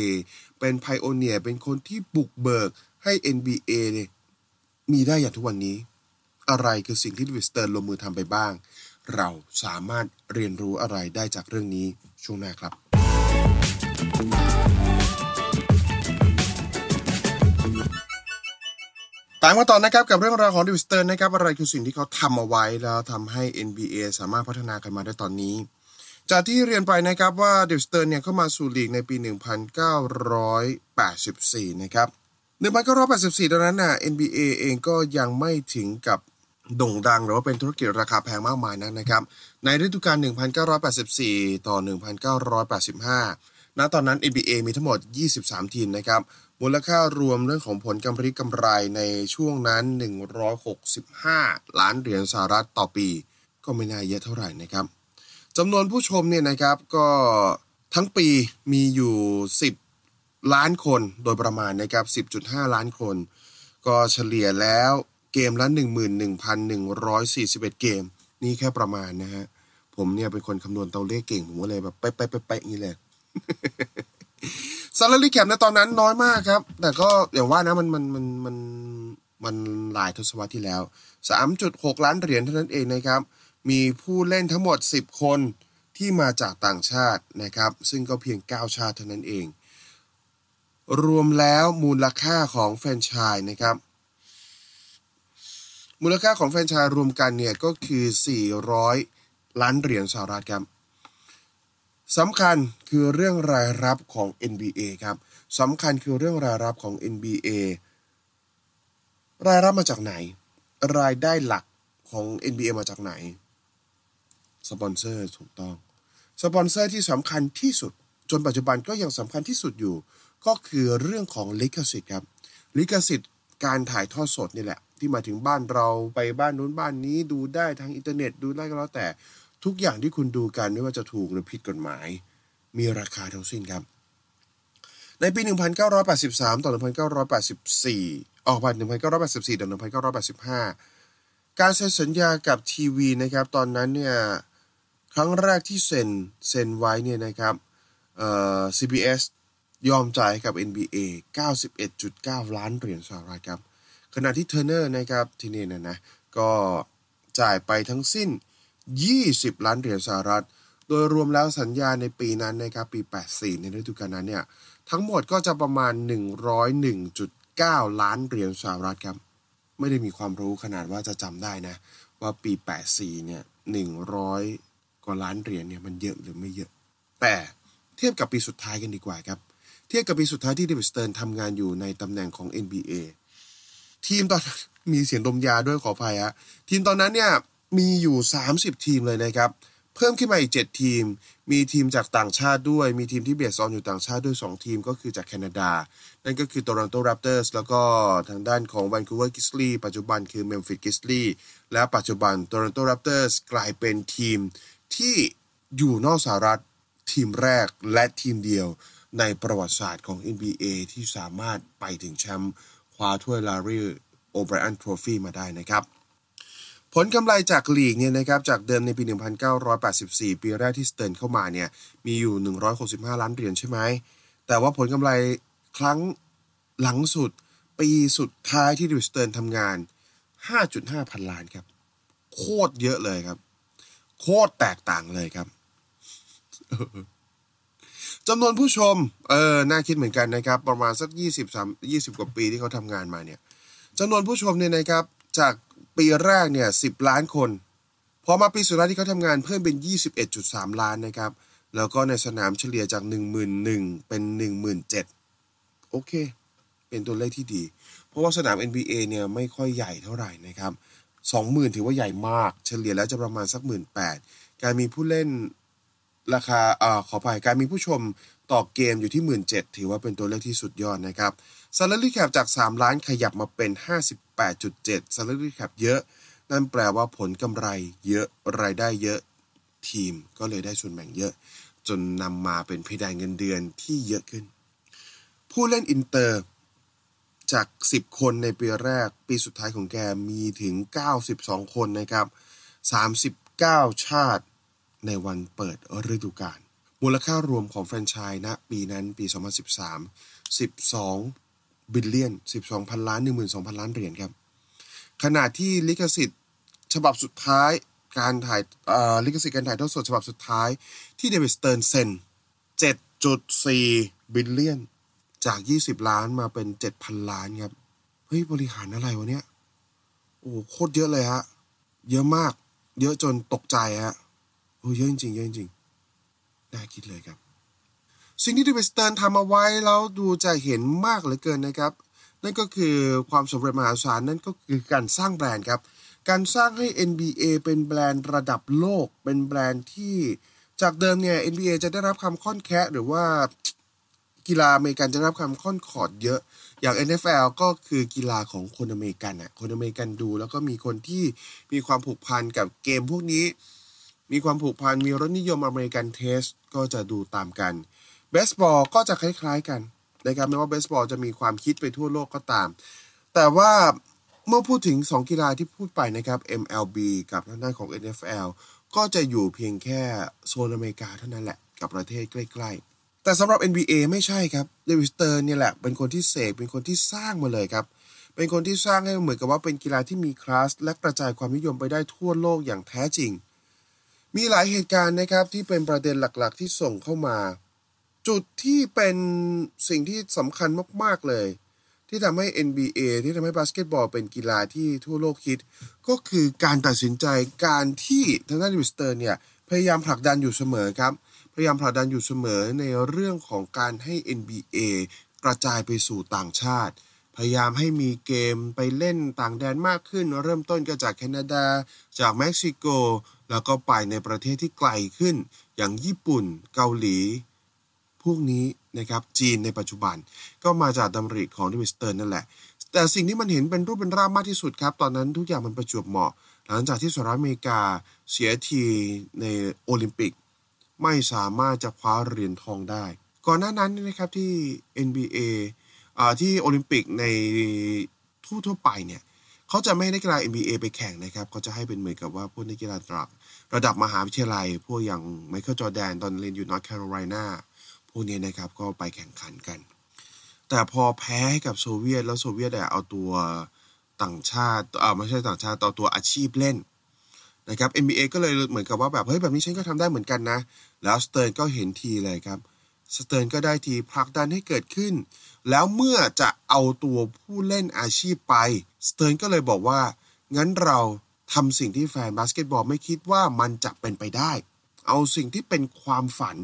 Speaker 1: เป็นไพโอเนียเป็นคนที่บุกเบิกให้ NBA มีได้อย่างทุกวันนี้ อะไรคือสิ่งที่ดิวสเตอร์ลงมือทำไปบ้าง เราสามารถเรียนรู้อะไรได้จากเรื่องนี้ช่วงหน้าครับตามกันต่อนะครับกับเรื่องราวของดิวิสเตอร์นะครับอะไรคือสิ่งที่เขาทำเอาไว้แล้วทำให้ NBA สามารถพัฒนากันมาได้ตอนนี้ จากที่เรียนไปนะครับว่าดิวิสเตอร์เนี่ยเข้ามาสู่ลีกในปี 1984 นะครับ1984 ตอนนั้นน่ะ NBA เองก็ยังไม่ถึงกับโด่งดังหรือว่าเป็นธุรกิจราคาแพงมากมายนักนะครับ ในฤดูกาล1984 ต่อ 1985ณตอนนั้น NBA มีทั้งหมด 23ทีมนะครับมูลค่ารวมเรื่องของผลกำไรกำไรในช่วงนั้น 165 ล้านเหรียญสหรัฐต่อปีก็ไม่น่าเยอะเท่าไหร่นะครับจำนวนผู้ชมเนี่ยนะครับก็ทั้งปีมีอยู่ 10 ล้านคนโดยประมาณนะครับ 10.5 ล้านคน ก็เฉลี่ยแล้วเกมละ11,141 เกม นี่แค่ประมาณนะฮะผมเนี่ยเป็นคนคำนวณตัวเลขเก่งผมก็เลยแบบไปไปไปไปอย่างนี้เลยซาลารีแคปในตอนนั้นน้อยมากครับ แต่ก็อย่างว่านะมันมันมันมันมันหลายทศวรรษที่แล้ว 3.6 ล้านเหรียญเท่านั้นเองนะครับ มีผู้เล่นทั้งหมด 10 คนที่มาจากต่างชาตินะครับ ซึ่งก็เพียง 9 ชาติเท่านั้นเอง รวมแล้วมูลค่าของแฟรนไชส์นะครับ มูลค่าของแฟรนไชส์รวมกันเนี่ยก็คือ 400 ล้านเหรียญสหรัฐครับสำคัญคือเรื่องรายรับของ NBA ครับ สำคัญคือเรื่องรายรับของ NBA รายรับมาจากไหน รายได้หลักของ NBA มาจากไหนสปอนเซอร์ถูกต้องสปอนเซอร์ที่สำคัญที่สุดจนปัจจุบันก็ยังสำคัญที่สุดอยู่ ก็คือเรื่องของลิขสิทธิ์ครับลิขสิทธิ์การถ่ายทอดสดนี่แหละที่มาถึงบ้านเราไปบ้านนู้นบ้านนี้ ดูได้ทางอินเทอร์เน็ต ดูได้ก็แล้วแต่ทุกอย่างที่คุณดูกัน ไม่ว่าจะถูกหรือผิดกฎหมาย มีราคาทั้งสิ้นครับ ในปี 1983 ต่อ 1984 ออกมา1984ต่อ1985 การเซ็นสัญญากับทีวีนะครับ ตอนนั้นเนี่ย ครั้งแรกที่เซ็นเซ็นไว้เนี่ยนะครับเอ่อ CBS ยอมจ่ายกับ NBA 91.9 ล้านเหรียญสหรัฐครับขณะที่เทอร์เนอร์นะครับ ที่นี่นะนะ ก็จ่ายไปทั้งสิ้น20 ล้าน เหรียญสหรัฐ โดยรวมแล้วสัญญาในปีนั้นนะครับ ปี 84 ในฤดูกาลนั้นเนี่ยทั้งหมดก็จะประมาณ 101.9 ล้าน เหรียญสหรัฐครับ ไม่ได้มีความรู้ขนาดว่าจะจำได้นะ ว่าปี 84 เนี่ย 100 กว่าล้านเหรียญเนี่ยมันเยอะหรือไม่เยอะ แต่เทียบกับปีสุดท้ายกันดีกว่า ครับเทียบกับปีสุดท้ายที่เดวิดสเติร์นทำงานอยู่ในตำแหน่งของ NBA ทีมตอนมีเสียงดมยาด้วยขออภัยฮะทีมตอนนั้นเนี่ยมีอยู่ 30 ทีมเลยนะครับ เพิ่มขึ้นมาอีก 7 ทีมมีทีมจากต่างชาติด้วย มีทีมที่เบียดซอนอยู่ต่างชาติด้วย 2 ทีมก็คือจากแคนาดา นั่นก็คือโตลอนโตแรปเตอร์สแล้วก็ทางด้านของแวนคูเวอร์กิสลีปัจจุบันคือเมมฟิสกิสลีและปัจจุบันโตลอนโตแรปเตอร์สกลายเป็นทีมที่อยู่นอกสหรัฐทีมแรกและทีมเดียวในประวัติศาสตร์ของ NBA ที่สามารถไปถึงแชมป์คว้าถ้วยลารีโอไบรอันทรฟี่มาได้นะครับผลกำไรจากลีกเนี่ยนะครับ จากเดิมในปี 1984 ปีแรกที่สเติร์นเข้ามาเนี่ย มีอยู่ 165 ล้านเหรียญใช่ไหม แต่ว่าผลกำไรครั้งหลังสุด ปีสุดท้ายที่ดิวสเติร์นทำงาน 5.5 พันล้านครับ โคตรเยอะเลยครับ โคตรแตกต่างเลยครับจำนวนผู้ชมเออน่าคิดเหมือนกันนะครับ ประมาณสัก 20 3 20 กว่าปีที่เขาทำงานมาเนี่ยจำนวนผู้ชมเนี่ยนะครับจากปีแรกเนี่ยสิล้านคน พอมาปีสุดท้ายที่เขาทำงานเพิ่มเป็น 21.3 ล้านนะครับ แล้วก็ในสนามเฉลี่ยจาก 11,000เป็น 17,000โอเค เป็นตัวเลขที่ดี เพราะว่าสนาม NBA เนี่ยไม่ค่อยใหญ่เท่าไหร่นะครับ20,000ถือว่าใหญ่มากเฉลี่ยแล้วจะประมาณสัก 18,000การมีผู้เล่นราคาอ่าขออภัยการมีผู้ชมต่อเกมอยู่ที่ 17,000ถือว่าเป็นตัวเลขที่สุดยอดนะครับ Salary Cap จาก 3 ล้านขยับมาเป็น 58.7 Salary Cap เยอะ นั่นแปลว่าผลกำไรเยอะรายได้เยอะทีมก็เลยได้ส่วนแบ่งเยอะ จนนำมาเป็นเพดานเงินเดือนที่เยอะขึ้น ผู้เล่นอินเตอร์ จาก 10 คนในปีแรก ปีสุดท้ายของแกมีถึง 92 คนนะครับ 39 ชาติในวันเปิดฤดูกาลมูลค่ารวมของแฟรนไชส์ณปีนั้นปี 2013 12บิลเลียน12,000 ล้าน 12,000 ล้านเหรียญครับ ขณะที่ลิขสิทธิ์ฉบับสุดท้ายการถ่ายลิขสิทธิ์การถ่ายทอดสดฉบับสุดท้ายที่เดวิดสเติร์นเซ็น7.4บิลเลียนจาก 20 ล้านมาเป็น 7,000 ล้านครับ เฮ้ยบริหารอะไรวะเนี้ยโอ้โคตรเยอะเลยฮะ เยอะมาก เยอะจนตกใจฮะโอ้เยอะจริงๆเยอะจริงๆน่าคิดเลยครับสิ่งที่ดิวิสตันทำเอาไว้แล้วดูจะเห็นมากเหลือเกินนะครับ นั่นก็คือความสำเร็จมหาศาลนั่นก็คือการสร้างแบรนด์ครับ การสร้างให้ NBA เป็นแบรนด์ระดับโลกเป็นแบรนด์ที่จากเดิมเนี่ย NBA จะได้รับคำค่อนแคะหรือว่ากีฬาอเมริกันจะรับคำค่อนขอด เยอะ อย่าง NFL ก็คือกีฬาของคนอเมริกันอ่ะคนอเมริกันดูแล้วก็มีคนที่มีความผูกพันกับเกมพวกนี้ มีความผูกพันมีรสนิยมอเมริกันเทส ก็จะดูตามกันเบสบอลก็จะคล้ายๆกัน นะครับไม่ว่าเบสบอลจะมีความคิดไปทั่วโลกก็ตาม แต่ว่าเมื่อพูดถึง 2 กีฬาที่พูดไปนะครับ MLB กับทางด้านของ NFL ก็จะอยู่เพียงแค่โซนอเมริกาเท่านั้นแหละกับประเทศใกล้ ๆ แต่สำหรับ NBA ไม่ใช่ครับเดวิสเตอร์เนี่ยแหละ เป็นคนที่เสก เป็นคนที่สร้างมาเลยครับ เป็นคนที่สร้างให้เหมือนกับว่าเป็นกีฬาที่มีคลาสและกระจายความนิยมไปได้ทั่วโลกอย่างแท้จริง มีหลายเหตุการณ์นะครับที่เป็นประเด็นหลักๆ ที่ส่งเข้ามาจุดที่เป็นสิ่งที่สำคัญมาก ๆ เลย ที่ทำให้ NBA ที่ทำให้บาสเกตบอลเป็นกีฬาที่ทั่วโลกคิด ก็คือการตัดสินใจการที่ทางด้านวิสเตอร์เนี่ย พยายามผลักดันอยู่เสมอครับ พยายามผลักดันอยู่เสมอในเรื่องของการให้ NBA กระจายไปสู่ต่างชาติ พยายามให้มีเกมไปเล่นต่างแดนมากขึ้น เริ่มต้นก็จากแคนาดา จากเม็กซิโก แล้วก็ไปในประเทศที่ไกลขึ้น อย่างญี่ปุ่นเกาหลีพวกนี้นะครับจีนในปัจจุบันก็มาจากดำริของดิวิสเตอร์ นั่นแหละ แต่สิ่งที่มันเห็นเป็นรูปเป็นร่างมากที่สุดครับตอนนั้นทุกอย่างมันประจวบเหมาะ หลังจากที่สหรัฐอเมริกาเสียทีในโอลิมปิก ไม่สามารถจะคว้าเหรียญทองได้ ก่อนหน้านั้นนะครับที่ NBA ที่โอลิมปิกในทั่วทั่วไปเนี่ยเขาจะไม่ให้นักกีฬา NBA ไปแข่งนะครับเขาจะให้เป็นเหมือนกับว่าพวกนักกีฬาระดับระดับมหาวิทยาลัย พวกอย่างไมเคิลจอแดน ตอนเรียนอยู่นอร์ทแคโรไลนาพวกนี้นะครับก็ไปแข่งขันกัน แต่พอแพ้ให้กับโซเวียตแล้วโซเวียตเอาตัวต่างชาติอ่าไม่ใช่ต่างชาติต่อตัวอาชีพเล่นนะครับ NBA ก็เลยเหมือนกับว่าแบบเฮ้ยแบบนี้ฉันก็ทำได้เหมือนกันนะ แล้วสเติร์นก็เห็นทีเลยครับสเติร์นก็ได้ทีผลักดันให้เกิดขึ้น แล้วเมื่อจะเอาตัวผู้เล่นอาชีพไปสเติร์นก็เลยบอกว่างั้นเราทำสิ่งที่แฟนบาสเกตบอลไม่คิดว่ามันจะเป็นไปได้ เอาสิ่งที่เป็นความฝัน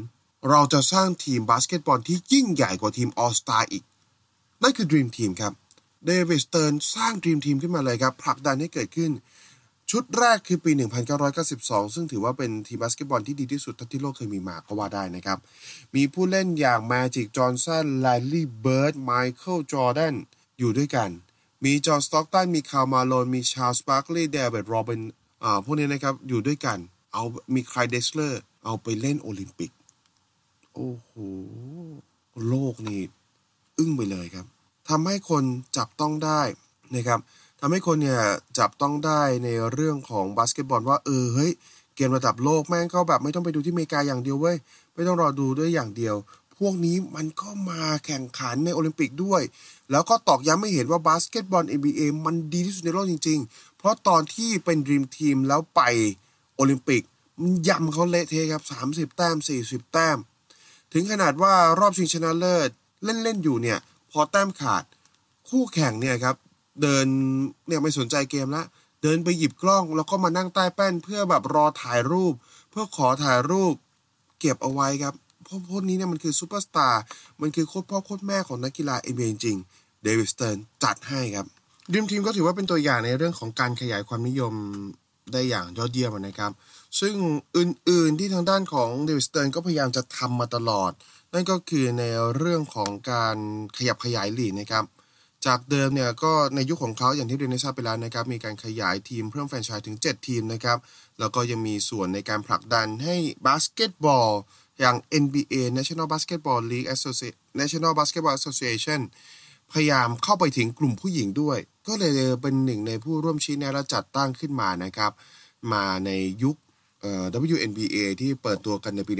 Speaker 1: เราจะสร้างทีมบาสเกตบอลที่ยิ่งใหญ่กว่าทีมออสตาอีก นั่นคือดีมทีมครับ เดวิสเติร์นสร้างดีมทีมขึ้นมาเลยครับผลักดันให้เกิดขึ้น ชุดแรกคือปี 1992 ซึ่งถือว่าเป็นทีมบาสเกตบอลที่ดีที่สุดที่โลกเคยมีมาก็ว่าได้นะครับ มีผู้เล่นอย่างแมจิกจอห์นสันไลลี่เบิร์ดไมเคิลจอร์แดนอยู่ด้วยกัน มีจอห์นสต็อกตันมีคาร์มาโลนมีชาลส์บาร์คลีย์เดวิดโรบินอ่าพวกนี้นะครับ อยู่ด้วยกันเอามีใครเดสเลอร์เอาไปเล่นโอลิมปิกโอ้โห โลกนี่ อึ้งไปเลยครับ ทำให้คนจับต้องได้นะครับ ทำให้คนเนี่ยจับต้องได้ในเรื่องของบาสเกตบอลว่าเออเฮ้ย เกมระดับโลกแม่งก็แบบไม่ต้องไปดูที่อเมริกาอย่างเดียวเว้ย ไม่ต้องรอดูด้วยอย่างเดียว พวกนี้มันก็มาแข่งขันในโอลิมปิกด้วย แล้วก็ตอกย้ำไม่เห็นว่าบาสเกตบอล NBA มันดีที่สุดในโลกจริง ๆ เพราะตอนที่เป็นดีมทีมแล้วไปโอลิมปิกมันยำเขาเละเทะครับ30แต้ม40แต้มถึงขนาดว่ารอบชิงชนะเลิศเล่นเล่นอยู่ เนี่ย พอแต้มขาด คู่แข่งเนี่ยครับ เดิน เนี่ย ไม่สนใจเกมละ เดินไปหยิบกล้องแล้วก็มานั่งใต้แป้น เพื่อแบบรอถ่ายรูป เพื่อขอถ่ายรูปเก็บเอาไว้ครับพราะพวกนี้เนี่ย มันคือซูเปอร์สตาร์มันคือโคตรพ่อโคตรแม่ของนักกีฬาเอเมจริงเดวิดสเตร์นจัดให้ครับดิมทีมก็ถือว่าเป็นตัวอย่างในเรื่องของการขยายความนิยมได้อย่างยอดเยี่ยมนะครับซึ่งอื่นๆที่ทางด้านของเดวิดสเตร์น ก็พยายามจะทำมาตลอด นั่นก็คือในเรื่องของการขยับขยายหลีกนะครับ จากเดิมเนี่ย ก็ในยุคขของเขาอย่างที่เรียนใน้ทราบไปแล้วนะครับ มีการขยายทีมเพิ่มแฟนชายถึง 7 ทีมนะครับ แล้วก็ยังมีส่วนในการผลักดันให้บาสเกตบอล อย่าง NBA National Basketball League Association National Basketball Association พยายามเข้าไปถึงกลุ่มผู้หญิงด้วย ก็เลยเป็นหนึ่งในผู้ร่วมชี้แนะและจัดตั้งขึ้นมานะครับ มาในยุค WNBA ที่เปิดตัวกันในปี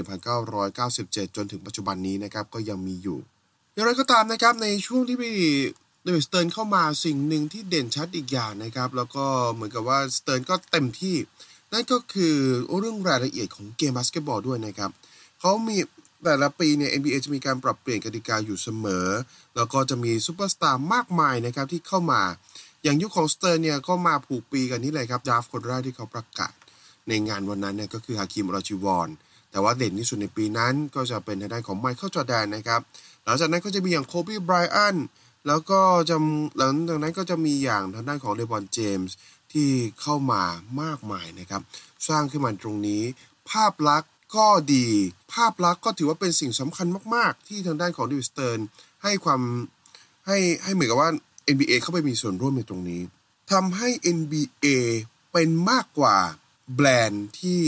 Speaker 1: 1997 จนถึงปัจจุบันนี้นะครับก็ยังมีอยู่อย่างไรก็ตามนะครับในช่วงที่มีเดวิสเติร์นเข้ามาสิ่งหนึ่งที่เด่นชัดอีกอย่างนะครับแล้วก็เหมือนกับว่าสเติร์นก็เต็มที่ นั่นก็คือเรื่องรายละเอียดของเกมบาสเกตบอลด้วยนะครับเขามีแต่ละปีเนี่ย NBA จะมีการปรับเปลี่ยนกติกาอยู่เสมอ แล้วก็จะมีซูเปอร์สตาร์มากมายนะครับที่เข้ามาอย่างยุคของสเตอร์เนี่ยก็มาผูกปีกันนี่เลยครับดาฟคนแรกที่เขาประกาศในงานวันนั้นเนี่ยก็คือฮาคิมราชิวอน แต่ว่าเด่นที่สุดในปีนั้นก็จะเป็นทางด้านของไมเคิลจอแดนนะครับ หลังจากนั้นก็จะมีอย่างโคบีไบรอัน แล้วก็จะหลังจากนั้นก็จะมีอย่างทางด้านของเลบอนเจมส์ที่เข้ามามากมายนะครับ สร้างขึ้นมาตรงนี้ ภาพลักษณ์ก็ดี ภาพลักษณ์ก็ถือว่าเป็นสิ่งสำคัญมากๆ ที่ทางด้านของดิวิสเตอร์ให้ความ ให้ให้เหมือนกับว่า NBA เข้าไปมีส่วนร่วมในตรงนี้ทำให้ NBA เป็นมากกว่าแบรนด์ที่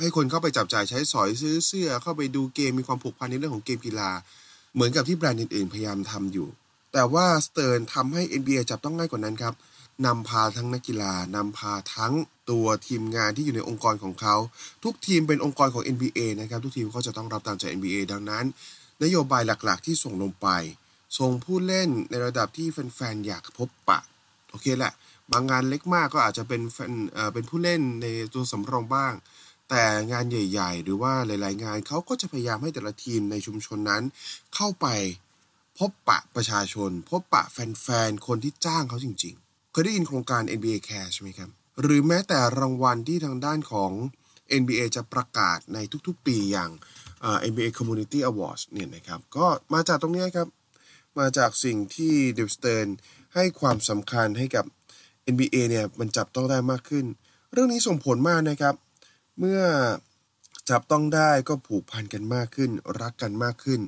Speaker 1: ให้คนเข้าไปจับจ่ายใช้สอยซื้อเสื้อเข้าไปดูเกมมีความผูกพันในเรื่องของเกมกีฬา เหมือนกับที่แบรนด์อื่นๆ พยายามทำอยู่ แต่ว่าสเติร์นทำให้ NBA จับต้องง่ายกว่านั้นครับนำพาทั้งนักกีฬานำพาทั้งตัวทีมงานที่อยู่ในองค์กรของเขา ทุกทีมเป็นองค์กรของ NBA นะครับ ทุกทีมก็จะต้องรับตามจาก NBA ดังนั้น นโยบายหลัก ๆ ที่ส่งลงไป ส่งผู้เล่นในระดับที่แฟนๆอยากพบปะโอเคแหละบางงานเล็กมากก็อาจจะเป็นเป็นผู้เล่นในตัวสำรองบ้าง แต่งานใหญ่ๆ หรือว่าหลายๆ งานเขาก็จะพยายามให้แต่ละทีมในชุมชนนั้น เข้าไปพบปะประชาชน พบปะแฟนๆ คนที่จ้างเขาจริงๆ เคยได้ยินโครงการ NBA Cash ไหมครับ หรือแม้แต่รางวัลที่ทางด้านของ NBA จะประกาศในทุกๆปีอย่าง NBA Community Awards เนี่ยนะครับก็มาจากตรงนี้ครับ มาจากสิ่งที่เดวสเตนให้ความสำคัญให้กับ NBA เนี่ยมันจับต้องได้มากขึ้น เรื่องนี้ส่งผลมากนะครับ เมื่อจับต้องได้ก็ผูกพันกันมากขึ้น รักกันมากขึ้น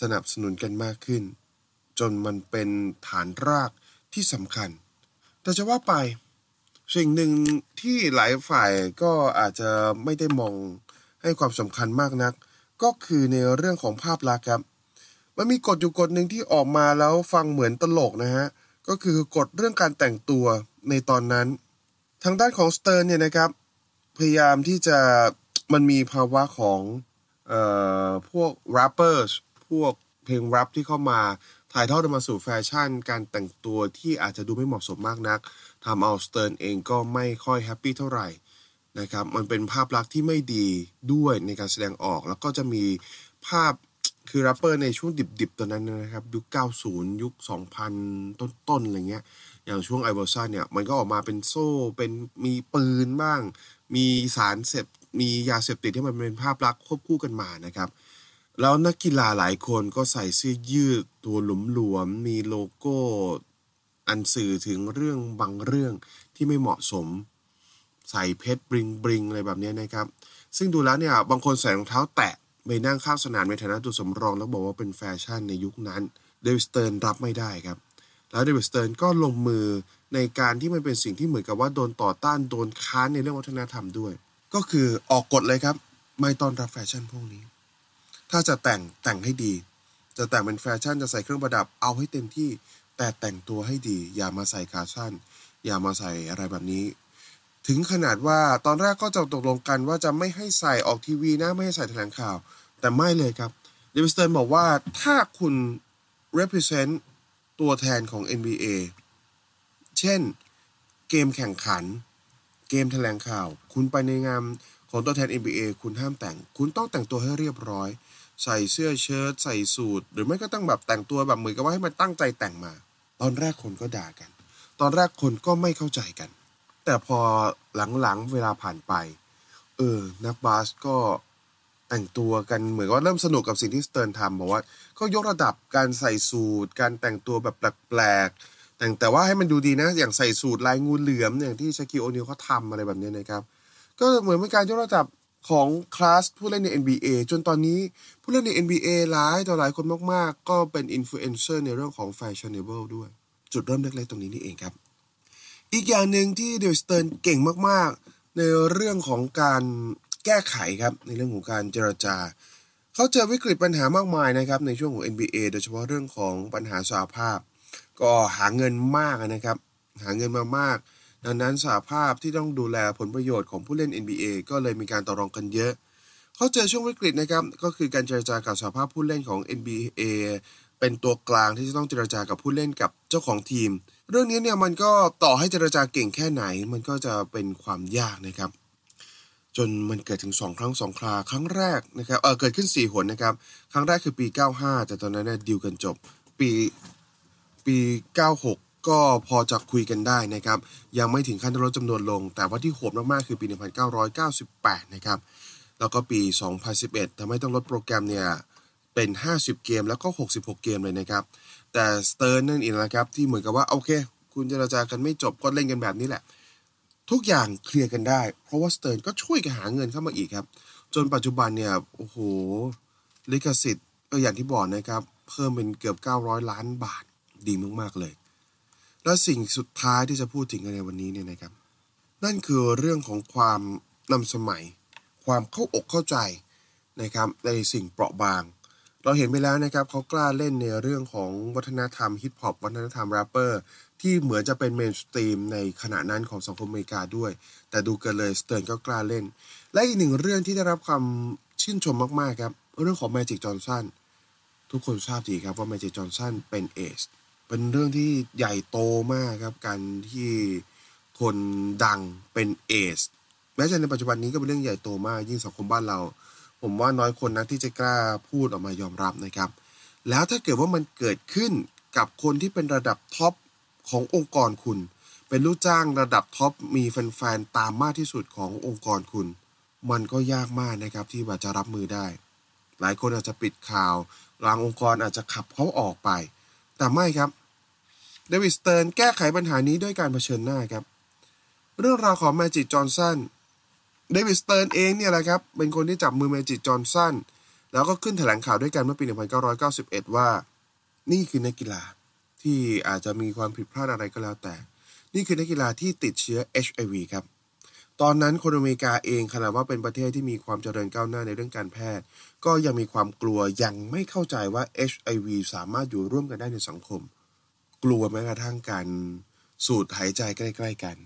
Speaker 1: สนับสนุนกันมากขึ้น จนมันเป็นฐานรากที่สำคัญ แต่จะว่าไป สิ่งหนึ่งที่หลายฝ่ายก็อาจจะไม่ได้มองให้ความสำคัญมากนัก ก็คือในเรื่องของภาพลักษณ์ครับ มันมีกฎอยู่กฎหนึ่งที่ออกมาแล้วฟังเหมือนตลกนะฮะก็คือกฎเรื่องการแต่งตัวในตอนนั้น ทางด้านของสเตอร์เนี่ยนะครับ พยายามที่จะมันมีภาวะของเอ่อพวกแรปเปอร์พวกเพลงแรปที่เข้ามาถ่ายทอดมาสู่แฟชั่น การแต่งตัวที่อาจจะดูไม่เหมาะสมมากนักทำเอาสเตอร์เองก็ไม่ค่อยแฮปปี้เท่าไหร่นะครับมันเป็นภาพลักษณ์ที่ไม่ดีด้วยในการแสดงออก แล้วก็จะมีภาพคือแรปเปอร์ในช่วงดิบๆตอนนั้นนะครับยุค 90 ยุค 2000 ต้นๆอะไรเงี้ยอย่างช่วงไอวอ์ซ่าเนี่ย มันก็ออกมาเป็นโซ่เป็นมีปืนบ้าง มีสารเสพมียาเสพติดที่มันเป็นภาพลักษณ์ควบคู่กันมานะครับ แล้วนักกีฬาหลายคนก็ใส่เสื้อยืดตัวหลวมๆ มีโลโก้ อันสื่อถึงเรื่องบางเรื่องที่ไม่เหมาะสมใส่เพชรบริงบริงอะไรแบบนี้นะครับซึ่งดูแล้วเนี่ยบางคนใส่รองเท้าแตะไปนั่งข้างสนามในฐานะตัวสำรองแล้วบอกว่าเป็นแฟชั่นในยุคนั้นเดวิสเติร์นรับไม่ได้ครับ แล้วเดวิสเติร์นก็ลงมือในการที่มันเป็นสิ่งที่เหมือนกับว่า โดนต่อต้านโดนค้านในเรื่องวัฒนธรรมด้วย ก็คือออกกฎเลยครับ ไม่ต้อนรับแฟชั่นพวกนี้ ถ้าจะแต่งแต่งให้ดี จะแต่งเป็นแฟชั่นจะใส่เครื่องประดับเอาให้เต็มที่ แต่แต่งตัวให้ดีอย่ามาใส่ขาสั้นอย่ามาใส่อะไรแบบนี้ถึงขนาดว่าตอนแรกก็จะตกลงกัน ว่าจะไม่ให้ใส่ออกทีวีนะ ไม่ให้ใส่แถลงข่าว แต่ไม่เลยครับเดวิสเตอร์บอกว่าถ้าคุณ represent ตัวแทนของ NBA เช่นเกมแข่งขัน เกมแถลงข่าว คุณไปในงานของตัวแทน NBA คุณห้ามแต่ง คุณต้องแต่งตัวให้เรียบร้อย ใส่เสื้อเชิ้ตใส่สูทหรือไม่ก็ต้องแบบแต่งตัวแบบเหมือนกับว่าให้มันตั้งใจแต่งมา ตอนแรกคนก็ด่ากัน ตอนแรกคนก็ไม่เข้าใจกันแต่พอหลังๆเวลาผ่านไป เออ นักบาสก็ แต่งตัวกันเหมือนว่าเริ่มสนุกกับสิ่งที่สเติร์นทำบอกว่าก็ยกระดับการใส่สูตร การแต่งตัวแบบแปลกๆแต่แต่ว่าให้มันดูดีนะ อย่างใส่สูตร ลายงูเหลือมอย่างที่ชาคิโอนิวเขาทำอะไรแบบนี้นะครับ ก็เหมือนเป็นการยกระดับของคลาสผู้เล่นใน NBA จนตอนนี้ผู้เล่นใน NBA หลายต่อหลายคนมาก ๆ ก็เป็นอินฟลูเอนเซอร์ในเรื่องของแฟชั่นเนเบิลด้วย จุดเริ่มเล็กๆตรงนี้นี่เองครับอีกอย่างหนึ่งที่เดวิสเติร์นเก่งมาก ๆ ในเรื่องของการแก้ไขครับ ในเรื่องของการเจรจาเขาเจอวิกฤตปัญหามากมายนะครับในช่วงของ NBA โดยเฉพาะเรื่องของปัญหาสหภาพ ก็หาเงินมากนะครับหาเงินมามากดังนั้นสหภาพที่ต้องดูแลผลประโยชน์ของผู้เล่น NBA ก็เลยมีการต่อรองกันเยอะเขาเจอช่วงวิกฤตนะครับก็คือการเจรจากับสหภาพผู้เล่นของ NBA เป็นตัวกลางที่จะต้องเจรจากับผู้เล่นกับเจ้าของทีมเรื่องนี้เนี่ยมันก็ต่อให้เจรจาเก่งแค่ไหน มันก็จะเป็นความยากนะครับ จนมันเกิดถึง 2 ครั้ง 2 คราครั้งแรกนะครับเออเกิดขึ้น 4 หนนะครับครั้งแรกคือปี 95 แต่ตอนนั้นเนี่ยดิวกันจบ ปีปี 96 ก็พอจะคุยกันได้นะครับ ยังไม่ถึงขั้นลดจำนวนลง แต่ว่าที่โหดมากๆคือปี 1998 นะครับ แล้วก็ปี 2011ทำให้ต้องลดโปรแกรมเนี่ยเป็น 50 เกมแล้วก็ 66 เกมเลยนะครับแต่สเตอร์นั่นเองนะครับ ที่เหมือนกับว่า โอเค คุณเจราจากันไม่จบ ก็เล่นกันแบบนี้แหละ ทุกอย่างเคลียร์กันได้ เพราะว่าสเตอร์ก็ช่วยกันหาเงินเข้ามาอีกครับ จนปัจจุบันเนี่ย โอ้โห ลิขสิทธิ์ก็อย่างที่บอกนะครับ เพิ่มเป็นเกือบ 900 ล้านบาทดีมากๆเลย และสิ่งสุดท้ายที่จะพูดถึงกันในวันนี้เนี่ยนะครับ นั่นคือเรื่องของความนำสมัย ความเข้าอกเข้าใจนะครับในสิ่งเปราะบางเราเห็นไปแล้วนะครับเขากล้าเล่นในเรื่องของวัฒนธรรมฮิปฮอปวัฒนธรรมแรปเปอร์ที่เหมือนจะเป็นเมนสตรีมในขณะนั้นของสังคมอเมริกาด้วย แต่ดูกันเลยสเติร์นก็กล้าเล่น และอีกหนึ่งเรื่องที่ได้รับความชื่นชมมาก ๆ ครับ เรื่องของแมจิกจอห์นสันทุกคนทราบดีครับว่าแมจิกจอห์นสันเป็นเอสเป็นเรื่องที่ใหญ่โตมากครับการที่คนดังเป็นเอสแม้จะในปัจจุบันนี้ก็เป็นเรื่องใหญ่โตมากยิ่งสังคมบ้านเราผมว่าน้อยคนนะที่จะกล้าพูดออกมายอมรับนะครับ แล้วถ้าเกิดว่ามันเกิดขึ้นกับคนที่เป็นระดับท็อปขององค์กรคุณเป็นลูกจ้างระดับท็อปมีแฟนๆตามมากที่สุดขององค์กรคุณ มันก็ยากมากนะครับที่ว่าจะรับมือได้ หลายคนอาจจะปิดข่าว รางองค์กรอาจจะขับเขาออกไปแต่ไม่ครับเดวิดสเติร์นแก้ไขปัญหานี้ด้วยการเผชิญหน้าครับ เรื่องราวของแมจิจอห์นสันเดวิดสเติร์นเอง เนี่ยแหละครับ เป็นคนที่จับมือเมจิจอห์นสัน แล้วก็ขึ้นแถลงข่าวด้วยกันเมื่อปี 1991 ว่า นี่คือนักกีฬาที่อาจจะมีความผิดพลาดอะไรก็แล้วแต่ นี่คือนักกีฬาที่ติดเชื้อ HIV ครับ ตอนนั้นคนอเมริกาเองขณะว่าเป็นประเทศที่มีความเจริญก้าวหน้าในเรื่องการแพทย์ ก็ยังมีความกลัว ยังไม่เข้าใจว่า HIV สามารถอยู่ร่วมกันได้ในสังคม กลัวแม้กระทั่งการสูดหายใจใกล้ๆกัน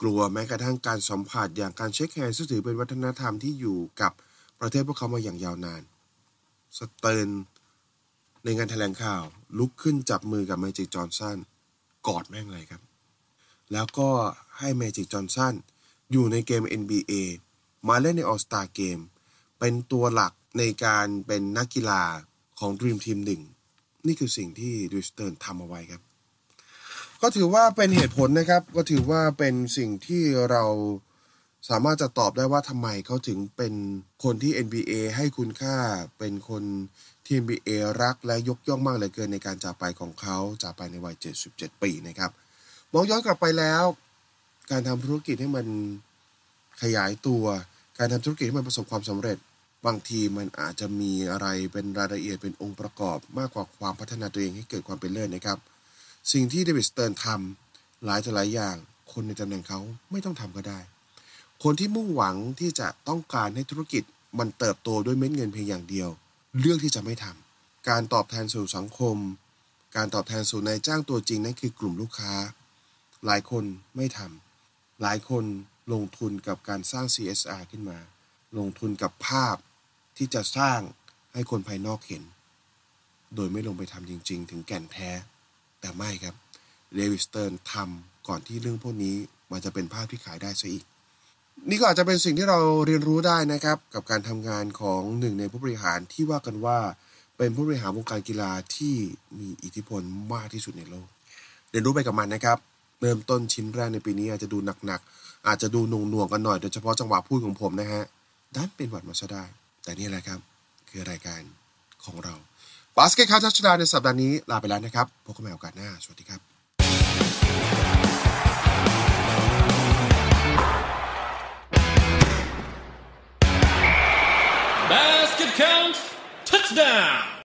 Speaker 1: กลัวแม้กระทั่งการสัมผัสอย่างการเช็คแฮนด์ซึ่งถือเป็นวัฒนธรรมที่อยู่กับประเทศพวกเขามาอย่างยาวนาน สเตนในงานแถลงข่าวลุกขึ้นจับมือกับเมจิกจอห์นสันกอดแม่งเลยครับ แล้วก็ให้เมจิกจอห์นสันอยู่ในเกม NBA มาเล่นในออสตาเกมเป็นตัวหลักในการเป็นนักกีฬาของ Dream Team 1 นี่คือสิ่งที่ดิสเตอร์ทำเอาไว้ครับก็ถือว่าเป็นเหตุผลนะครับก็ถือว่าเป็นสิ่งที่เราสามารถจะตอบได้ว่าทำไมเขาถึงเป็นคนที่ NBA ให้คุณค่าเป็นคนที่ NBA รักและยกย่องมากเหลือเกินในการจากไปของเขาจากไปในวัย77ปีนะครับมองย้อนกลับไปแล้ว การทำธุรกิจให้มันขยายตัว การทำธุรกิจให้มันประสบความสำเร็จบางทีมันอาจจะมีอะไรเป็นรายละเอียดเป็นองค์ประกอบมากกว่าความพัฒนาตัวเองให้เกิดความเป็นเลิศนะครับสิ่งที่เดวิดสเติร์นทำหลายต่อหลายอย่าง คนในตำแหน่งเขาไม่ต้องทำก็ได้ คนที่มุ่งหวังที่จะต้องการให้ธุรกิจมันเติบโตด้วยเม็ดเงินเพียงอย่างเดียวเลือกที่จะไม่ทำการตอบแทนสู่สังคม การตอบแทนสู่นายจ้างตัวจริงนั่นคือกลุ่มลูกค้า หลายคนไม่ทำหลายคนลงทุนกับการสร้าง CSR ขึ้นมา ลงทุนกับภาพที่จะสร้างให้คนภายนอกเห็น โดยไม่ลงไปทำจริง ๆ ถึงแก่นแท้แต่ไม่ครับเดวิสเติร์นทำก่อนที่เรื่องพวกนี้ มันจะเป็นภาพที่ขายได้ซะอีก นี่ก็อาจจะเป็นสิ่งที่เราเรียนรู้ได้นะครับ กับการทำงานของหนึ่งในผู้บริหารที่ว่ากันว่า เป็นผู้บริหารวงการกีฬาที่มีอิทธิพลมากที่สุดในโลก เรียนรู้ไปกับมันนะครับ เริ่มต้นชิ้นแรกในปีนี้อาจจะดูหนักๆ อาจจะดูนงนวงกันหน่อย โดยเฉพาะจังหวะพูดของผมนะฮะด้านเป็นหวัดมาซะได้ แต่นี่แหละครับ คือรายการของเราบาสเกตคาทัชดาในสัปดาห์นี้ลาไปแล้วนะครับ พบกันใหม่โอกาสหน้า สวัสดีครับ Basket count touchdown